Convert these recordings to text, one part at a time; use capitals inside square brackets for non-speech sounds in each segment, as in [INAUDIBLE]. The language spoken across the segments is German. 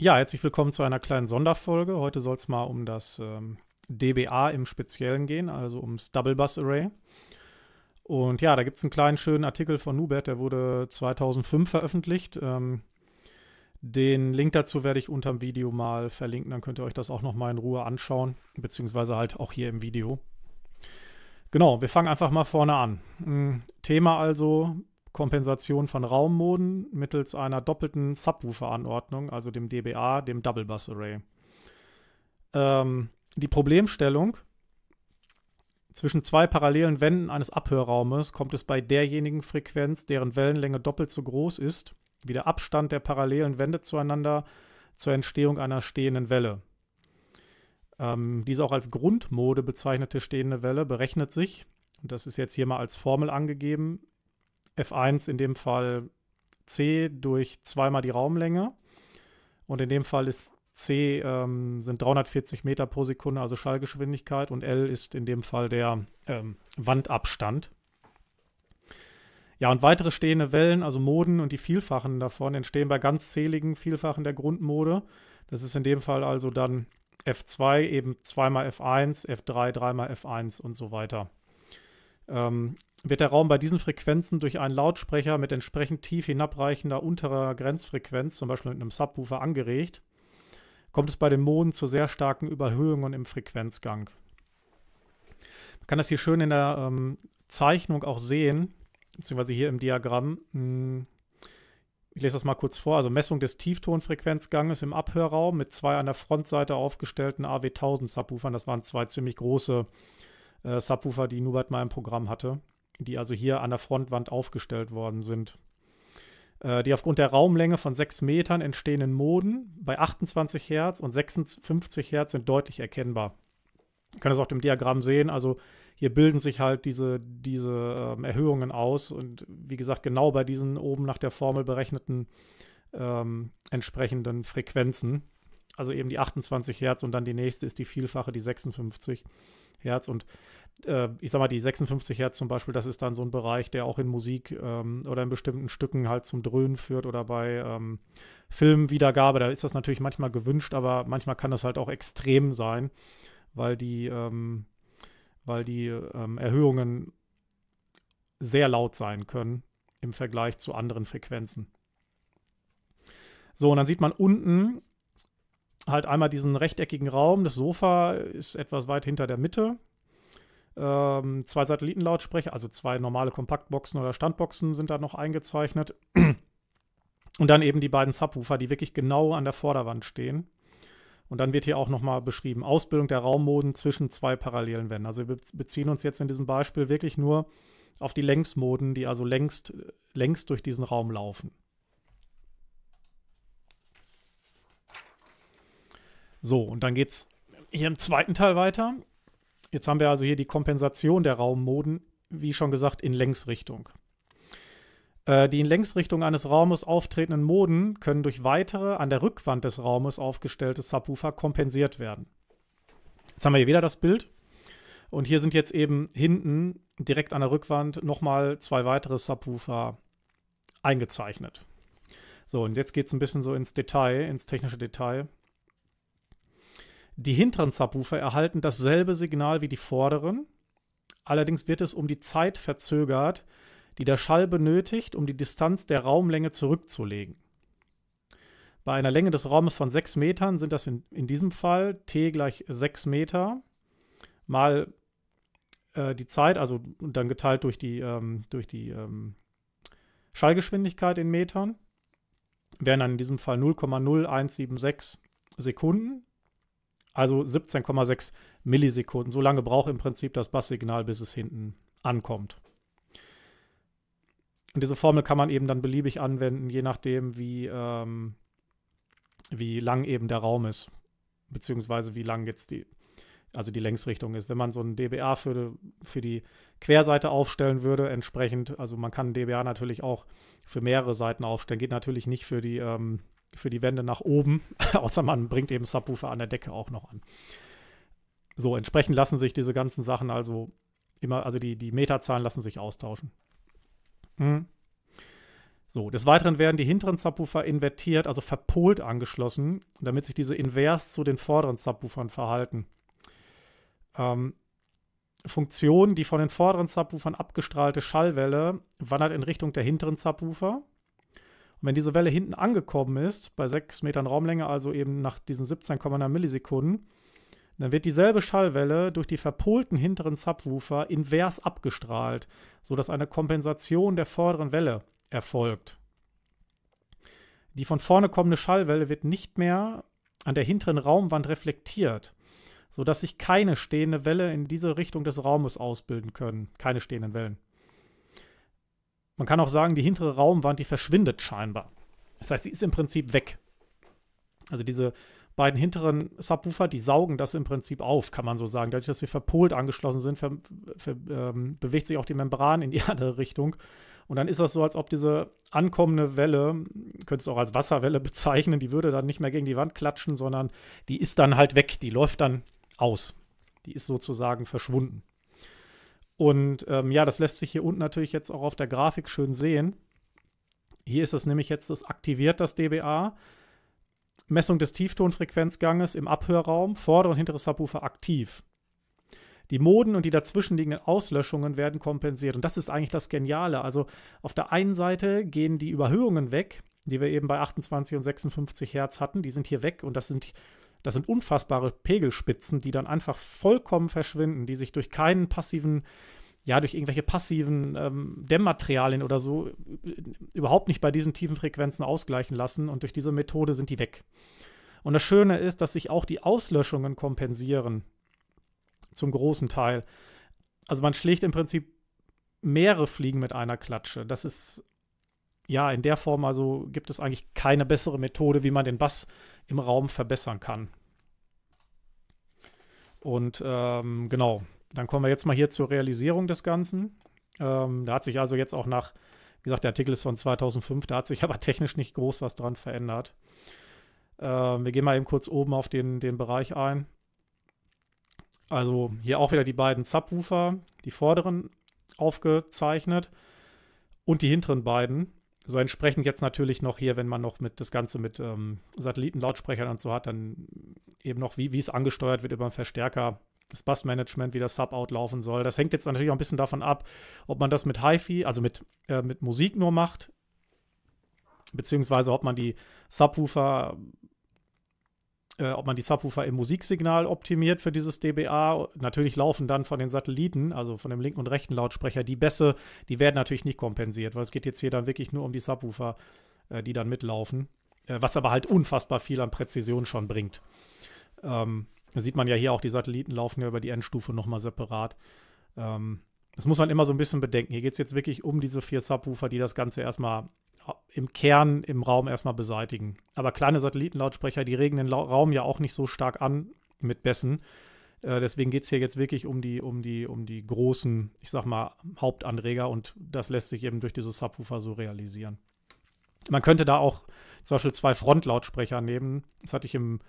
Ja, herzlich willkommen zu einer kleinen Sonderfolge. Heute soll es mal um das ähm, DBA im Speziellen gehen, also ums Double Bus Array. Und ja, da gibt es einen kleinen schönen Artikel von Nubert, der wurde 2005 veröffentlicht. Ähm, den Link dazu werde ich unter dem Video mal verlinken, dann könnt ihr euch das auch nochmal in Ruhe anschauen, beziehungsweise halt auch hier im Video. Genau, wir fangen einfach mal vorne an. Hm, Thema also Kompensation von Raummoden mittels einer doppelten Subwoofer-Anordnung, also dem DBA, dem Double Bus Array. Ähm, die Problemstellung zwischen zwei parallelen Wänden eines Abhörraumes kommt es bei derjenigen Frequenz, deren Wellenlänge doppelt so groß ist, wie der Abstand der parallelen Wände zueinander zur Entstehung einer stehenden Welle. Ähm, diese auch als Grundmode bezeichnete stehende Welle berechnet sich, und das ist jetzt hier mal als Formel angegeben, F1 in dem Fall C durch zweimal die Raumlänge. Und in dem Fall ist C ähm, sind 340 Meter pro Sekunde, also Schallgeschwindigkeit, und L ist in dem Fall der ähm, Wandabstand. Ja, und weitere stehende Wellen, also Moden und die Vielfachen davon, entstehen bei ganzzähligen Vielfachen der Grundmode. Das ist in dem Fall also dann F2 eben zweimal F1, F3 dreimal F1 und so weiter. Ähm, wird der Raum bei diesen Frequenzen durch einen Lautsprecher mit entsprechend tief hinabreichender unterer Grenzfrequenz, zum Beispiel mit einem Subwoofer, angeregt, kommt es bei den Monden zu sehr starken Überhöhungen im Frequenzgang. Man kann das hier schön in der ähm, Zeichnung auch sehen, beziehungsweise hier im Diagramm. Hm. ich lese das mal kurz vor. Also Messung des Tieftonfrequenzganges im Abhörraum mit zwei an der Frontseite aufgestellten AW1000 Subwoofern. Das waren zwei ziemlich große äh, Subwoofer, die Nubert mal im Programm hatte die also hier an der Frontwand aufgestellt worden sind. Äh, die aufgrund der Raumlänge von 6 Metern entstehenden Moden bei 28 Hertz und 56 Hertz sind deutlich erkennbar. Ich kann das auf dem Diagramm sehen, also hier bilden sich halt diese, diese ähm, Erhöhungen aus und wie gesagt, genau bei diesen oben nach der Formel berechneten ähm, entsprechenden Frequenzen also eben die 28 Hertz und dann die nächste ist die Vielfache, die 56 Hertz. Und äh, ich sag mal, die 56 Hertz zum Beispiel, das ist dann so ein Bereich, der auch in Musik ähm, oder in bestimmten Stücken halt zum Dröhnen führt oder bei ähm, Filmwiedergabe. Da ist das natürlich manchmal gewünscht, aber manchmal kann das halt auch extrem sein, weil die, ähm, weil die ähm, Erhöhungen sehr laut sein können im Vergleich zu anderen Frequenzen. So, und dann sieht man unten halt einmal diesen rechteckigen Raum. Das Sofa ist etwas weit hinter der Mitte. Ähm, zwei Satellitenlautsprecher, also zwei normale Kompaktboxen oder Standboxen sind da noch eingezeichnet. [CLEARS THROAT] Und dann eben die beiden Subwoofer, die wirklich genau an der Vorderwand stehen. Und dann wird hier auch nochmal beschrieben, Ausbildung der Raummoden zwischen zwei parallelen Wänden. Also wir beziehen uns jetzt in diesem Beispiel wirklich nur auf die Längsmoden, die also längst, längst durch diesen Raum laufen. So, und dann geht's hier im zweiten Teil weiter. Jetzt haben wir also hier die Kompensation der Raummoden, wie schon gesagt, in Längsrichtung. Äh, die in Längsrichtung eines Raumes auftretenden Moden können durch weitere an der Rückwand des Raumes aufgestellte Subwoofer kompensiert werden. Jetzt haben wir hier wieder das Bild. Und hier sind jetzt eben hinten direkt an der Rückwand nochmal zwei weitere Subwoofer eingezeichnet. So, und jetzt geht es ein bisschen so ins Detail, ins technische Detail. Die hinteren Subwoofer erhalten dasselbe Signal wie die vorderen. Allerdings wird es um die Zeit verzögert, die der Schall benötigt, um die Distanz der Raumlänge zurückzulegen. Bei einer Länge des Raumes von 6 Metern sind das in, in diesem Fall t gleich 6 Meter mal äh, die Zeit, also dann geteilt durch die, ähm, durch die ähm, Schallgeschwindigkeit in Metern, wären dann in diesem Fall 0,0176 Sekunden. Also 17,6 Millisekunden. So lange braucht im Prinzip das Basssignal, bis es hinten ankommt. Und diese Formel kann man eben dann beliebig anwenden, je nachdem, wie, ähm, wie lang eben der Raum ist, beziehungsweise wie lang jetzt die, also die Längsrichtung ist. Wenn man so ein dBA für, für die Querseite aufstellen würde, entsprechend, also man kann ein dBA natürlich auch für mehrere Seiten aufstellen, geht natürlich nicht für die ähm, für die Wände nach oben, [LAUGHS] außer man bringt eben Subwoofer an der Decke auch noch an. So, entsprechend lassen sich diese ganzen Sachen also immer, also die, die Meterzahlen lassen sich austauschen. Hm. So, des Weiteren werden die hinteren Subwoofer invertiert, also verpolt angeschlossen, damit sich diese invers zu den vorderen Subwoofern verhalten. Ähm, Funktion, die von den vorderen Subwoofern abgestrahlte Schallwelle wandert in Richtung der hinteren Subwoofer wenn diese Welle hinten angekommen ist, bei 6 Metern Raumlänge, also eben nach diesen 17,9 Millisekunden, dann wird dieselbe Schallwelle durch die verpolten hinteren Subwoofer invers abgestrahlt, sodass eine Kompensation der vorderen Welle erfolgt. Die von vorne kommende Schallwelle wird nicht mehr an der hinteren Raumwand reflektiert, sodass sich keine stehende Welle in diese Richtung des Raumes ausbilden können. Keine stehenden Wellen. Man kann auch sagen, die hintere Raumwand, die verschwindet scheinbar. Das heißt, sie ist im Prinzip weg. Also diese beiden hinteren Subwoofer, die saugen das im Prinzip auf, kann man so sagen. Dadurch, dass sie verpolt angeschlossen sind, ver, ver, ähm, bewegt sich auch die Membran in die [LAUGHS] andere Richtung. Und dann ist das so, als ob diese ankommende Welle, könntest du auch als Wasserwelle bezeichnen, die würde dann nicht mehr gegen die Wand klatschen, sondern die ist dann halt weg, die läuft dann aus. Die ist sozusagen verschwunden. Und ähm, ja, das lässt sich hier unten natürlich jetzt auch auf der Grafik schön sehen. Hier ist es nämlich jetzt, das aktiviert das DBA. Messung des Tieftonfrequenzganges im Abhörraum, vordere und hintere Subwoofer aktiv. Die Moden und die dazwischenliegenden Auslöschungen werden kompensiert. Und das ist eigentlich das Geniale. Also auf der einen Seite gehen die Überhöhungen weg, die wir eben bei 28 und 56 Hertz hatten. Die sind hier weg und das sind das sind unfassbare Pegelspitzen, die dann einfach vollkommen verschwinden, die sich durch keinen passiven, ja, durch irgendwelche passiven ähm, Dämmmaterialien oder so äh, überhaupt nicht bei diesen tiefen Frequenzen ausgleichen lassen. Und durch diese Methode sind die weg. Und das Schöne ist, dass sich auch die Auslöschungen kompensieren. Zum großen Teil. Also man schlägt im Prinzip mehrere Fliegen mit einer Klatsche. Das ist, ja, in der Form also gibt es eigentlich keine bessere Methode, wie man den Bass im Raum verbessern kann. Und ähm, genau, dann kommen wir jetzt mal hier zur Realisierung des Ganzen. Ähm, da hat sich also jetzt auch nach, wie gesagt, der Artikel ist von 2005, da hat sich [LAUGHS] aber technisch nicht groß was dran verändert. Ähm, wir gehen mal eben kurz oben auf den, den Bereich ein. Also hier auch wieder die beiden Subwoofer, die vorderen aufgezeichnet und die hinteren beiden so entsprechend jetzt natürlich noch hier, wenn man noch mit das Ganze mit ähm, Satellitenlautsprechern und so hat, dann eben noch, wie, wie es angesteuert wird über einen Verstärker, das Bassmanagement, wie das Sub-Out laufen soll. Das hängt jetzt natürlich auch ein bisschen davon ab, ob man das mit HiFi, also mit, äh, mit Musik nur macht, beziehungsweise ob man die Subwoofer äh, ob man die Subwoofer im Musiksignal optimiert für dieses DBA. Natürlich laufen dann von den Satelliten, also von dem linken und rechten Lautsprecher, die Bässe, die werden natürlich nicht kompensiert, weil es geht jetzt hier dann wirklich nur um die Subwoofer, äh, die dann mitlaufen, äh, was aber halt unfassbar viel an Präzision schon bringt. Ähm, da sieht man ja hier auch, die Satelliten laufen ja über die Endstufe nochmal separat. Ähm, das muss man immer so ein bisschen bedenken. Hier geht es jetzt wirklich um diese vier Subwoofer, die das Ganze erstmal im Kern im Raum erstmal beseitigen. Aber kleine Satellitenlautsprecher, die regen den La Raum ja auch nicht so stark an mit Bässen. Äh, deswegen geht es hier jetzt wirklich um die, um die, um die großen, ich sag mal, Hauptanreger und das lässt sich eben durch diese Subwoofer so realisieren. Man könnte da auch zum Beispiel zwei Frontlautsprecher nehmen. Das hatte ich im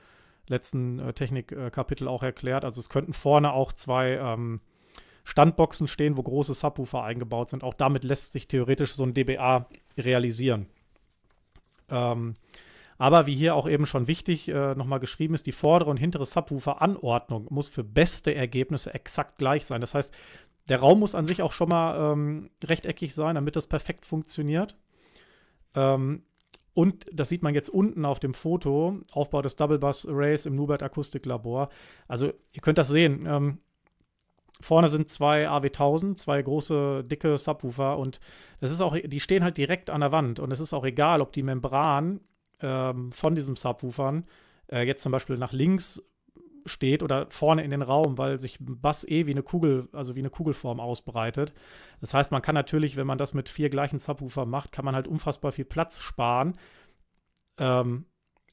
letzten äh, Technikkapitel äh, auch erklärt. Also es könnten vorne auch zwei ähm, Standboxen stehen, wo große Subwoofer eingebaut sind. Auch damit lässt sich theoretisch so ein DBA realisieren. Ähm, aber wie hier auch eben schon wichtig äh, nochmal geschrieben ist, die vordere und hintere Subwoofer-Anordnung muss für beste Ergebnisse exakt gleich sein. Das heißt, der Raum muss an sich auch schon mal ähm, rechteckig sein, damit das perfekt funktioniert. Ähm, und das sieht man jetzt unten auf dem Foto, Aufbau des Double Bus Arrays im Nubert Akustiklabor. Also ihr könnt das sehen. Ähm, Vorne sind zwei AW1000, zwei große, dicke Subwoofer und das ist auch, die stehen halt direkt an der Wand und es ist auch egal, ob die Membran ähm, von diesem Subwoofern äh, jetzt zum Beispiel nach links steht oder vorne in den Raum, weil sich Bass eh wie eine Kugel, also wie eine Kugelform ausbreitet. Das heißt, man kann natürlich, wenn man das mit vier gleichen Subwoofer macht, kann man halt unfassbar viel Platz sparen. Ähm,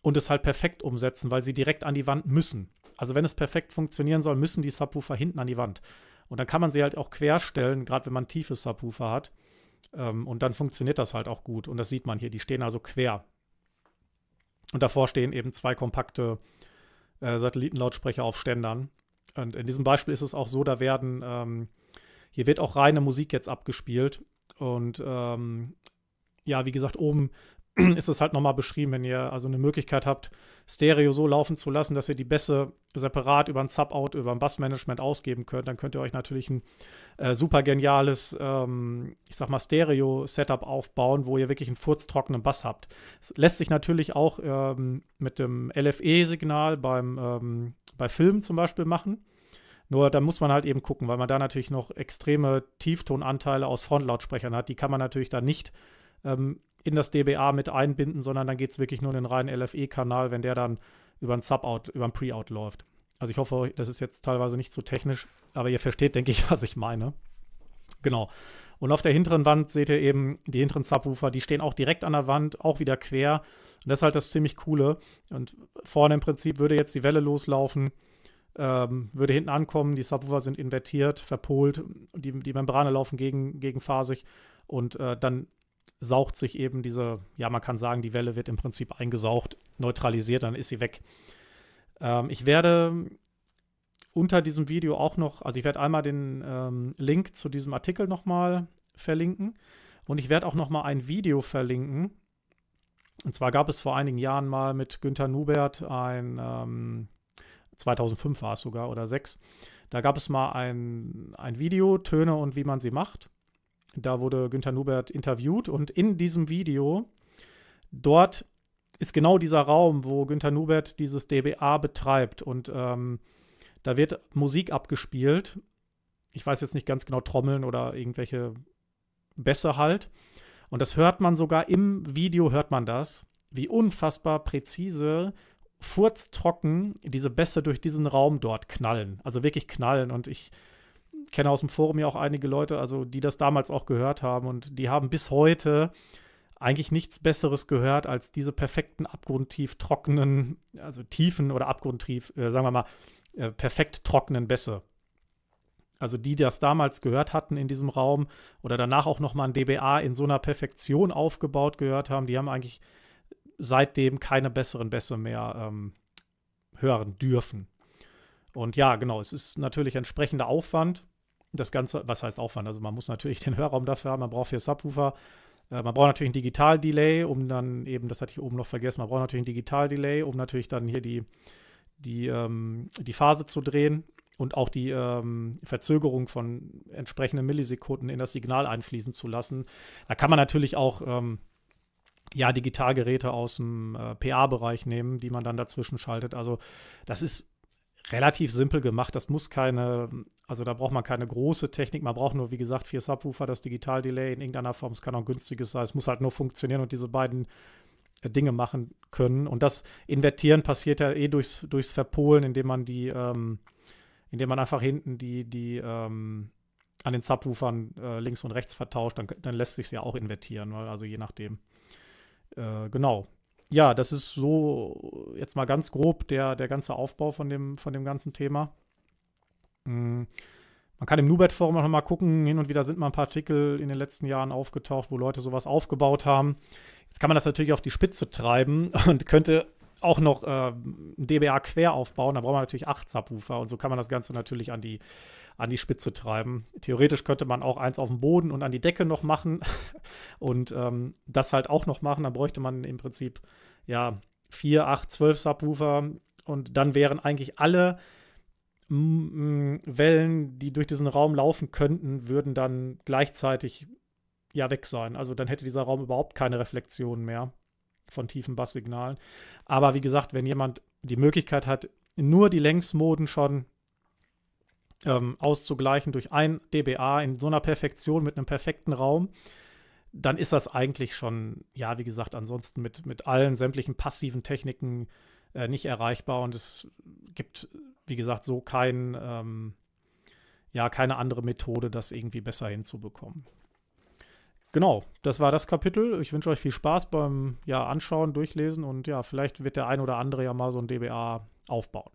und es halt perfekt umsetzen, weil sie direkt an die Wand müssen. Also wenn es perfekt funktionieren soll, müssen die Subwoofer hinten an die Wand. Und dann kann man sie halt auch querstellen, gerade wenn man tiefe Subwoofer hat. Ähm, und dann funktioniert das halt auch gut. Und das sieht man hier, die stehen also quer. Und davor stehen eben zwei kompakte äh, Satellitenlautsprecher auf Ständern. Und in diesem Beispiel ist es auch so, da werden, ähm, hier wird auch reine Musik jetzt abgespielt. Und ähm, ja, wie gesagt, oben [CLEARS THROAT] ist es halt nochmal beschrieben, wenn ihr also eine Möglichkeit habt, Stereo so laufen zu lassen, dass ihr die Bässe separat über ein Sub-Out, über ein Bassmanagement ausgeben könnt, dann könnt ihr euch natürlich ein äh, super geniales, ähm, ich sag mal, Stereo-Setup aufbauen, wo ihr wirklich einen furztrockenen Bass habt. Das lässt sich natürlich auch ähm, mit dem LFE-Signal ähm, bei Filmen zum Beispiel machen. Nur da muss man halt eben gucken, weil man da natürlich noch extreme Tieftonanteile aus Frontlautsprechern hat. Die kann man natürlich dann nicht ähm, in das DBA mit einbinden, sondern dann geht es wirklich nur in den reinen LFE-Kanal, wenn der dann über ein Sub-Out, über ein Pre-Out läuft. Also ich hoffe, das ist jetzt teilweise nicht zu technisch, aber ihr versteht, denke ich, [LAUGHS] was ich meine. Genau. Und auf der hinteren Wand seht ihr eben die hinteren Subwoofer, die stehen auch direkt an der Wand, auch wieder quer. Und das ist halt das ziemlich coole. Und vorne im Prinzip würde jetzt die Welle loslaufen, ähm, würde hinten ankommen, die Subwoofer sind invertiert, verpolt, die, die Membrane laufen gegen, gegenphasig und äh, dann saugt sich eben diese, ja, man kann sagen, die Welle wird im Prinzip eingesaugt, neutralisiert, dann ist sie weg. Ähm, ich werde unter diesem Video auch noch, also ich werde einmal den ähm, Link zu diesem Artikel nochmal verlinken und ich werde auch nochmal ein Video verlinken. Und zwar gab es vor einigen Jahren mal mit Günther Nubert ein, ähm, 2005 war es sogar oder 6, da gab es mal ein, ein Video, Töne und wie man sie macht. Da wurde Günther Nubert interviewt und in diesem Video, dort ist genau dieser Raum, wo Günther Nubert dieses DBA betreibt und ähm, da wird Musik abgespielt. Ich weiß jetzt nicht ganz genau, Trommeln oder irgendwelche Bässe halt. Und das hört man sogar im Video, hört man das, wie unfassbar präzise, furztrocken diese Bässe durch diesen Raum dort knallen. Also wirklich knallen. Und ich kenne aus dem Forum ja auch einige Leute, also die das damals auch gehört haben und die haben bis heute eigentlich nichts Besseres gehört als diese perfekten, abgrundtief trockenen, also tiefen oder abgrundtief, äh, sagen wir mal, äh, perfekt trockenen Bässe. Also die, die das damals gehört hatten in diesem Raum oder danach auch nochmal ein DBA in so einer Perfektion aufgebaut gehört haben, die haben eigentlich seitdem keine besseren Bässe mehr ähm, hören dürfen. Und ja, genau, es ist natürlich entsprechender Aufwand, das Ganze, was heißt Aufwand? Also man muss natürlich den Hörraum dafür haben, man braucht vier Subwoofer, äh, man braucht natürlich einen Digital-Delay, um dann eben, das hatte ich oben noch vergessen, man braucht natürlich einen Digital-Delay, um natürlich dann hier die, die, ähm, die Phase zu drehen und auch die ähm, Verzögerung von entsprechenden Millisekunden in das Signal einfließen zu lassen. Da kann man natürlich auch ähm, ja, Digitalgeräte aus dem äh, PA-Bereich nehmen, die man dann dazwischen schaltet. Also das ist relativ simpel gemacht. Das muss keine, also da braucht man keine große Technik. Man braucht nur, wie gesagt, vier Subwoofer, das Digital-Delay in irgendeiner Form. Es kann auch günstiges sein. Es muss halt nur funktionieren und diese beiden äh, Dinge machen können. Und das Invertieren passiert ja eh durchs, durchs Verpolen, indem man die, ähm, indem man einfach hinten die, die ähm, an den Subwoofern äh, links und rechts vertauscht, dann, dann lässt sich ja auch invertieren, weil, also je nachdem. Äh, genau, ja, das ist so jetzt mal ganz grob der, der ganze Aufbau von dem, von dem ganzen Thema. Mhm. Man kann im Nubet-Forum auch mal gucken. Hin und wieder sind mal ein paar Artikel in den letzten Jahren aufgetaucht, wo Leute sowas aufgebaut haben. Jetzt kann man das natürlich auf die Spitze treiben [LAUGHS] und könnte auch noch äh, DBA quer aufbauen. Da braucht man natürlich acht Subwoofer und so kann man das Ganze natürlich an die, an die Spitze treiben. Theoretisch könnte man auch eins auf dem Boden und an die Decke noch machen [LAUGHS] und ähm, das halt auch noch machen. Dann bräuchte man im Prinzip ja vier, acht, zwölf Subwoofer und dann wären eigentlich alle mm, mm, Wellen, die durch diesen Raum laufen könnten, würden dann gleichzeitig ja weg sein. Also dann hätte dieser Raum überhaupt keine Reflexion mehr von tiefen Basssignalen. Aber wie gesagt, wenn jemand die Möglichkeit hat, nur die Längsmoden schon ähm, auszugleichen durch ein dBA in so einer Perfektion mit einem perfekten Raum, dann ist das eigentlich schon, ja, wie gesagt, ansonsten mit, mit allen sämtlichen passiven Techniken äh, nicht erreichbar und es gibt, wie gesagt, so kein, ähm, ja, keine andere Methode, das irgendwie besser hinzubekommen. Genau, das war das Kapitel. Ich wünsche euch viel Spaß beim ja, Anschauen, Durchlesen und ja, vielleicht wird der ein oder andere ja mal so ein DBA aufbauen.